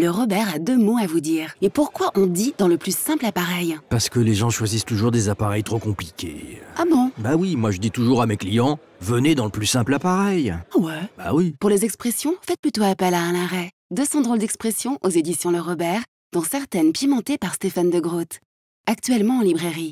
Le Robert a deux mots à vous dire. Et pourquoi on dit dans le plus simple appareil Parce que les gens choisissent toujours des appareils trop compliqués. Ah bon Bah oui, moi je dis toujours à mes clients, venez dans le plus simple appareil. Ah ouais Bah oui. Pour les expressions, faites plutôt appel à un Deux 200 drôles d'expressions aux éditions Le Robert, dont certaines pimentées par Stéphane de Groot. Actuellement en librairie.